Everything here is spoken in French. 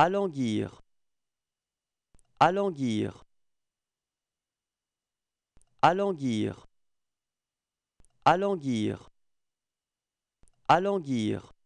Alanguir Alanguir Alanguir Alanguir Alanguir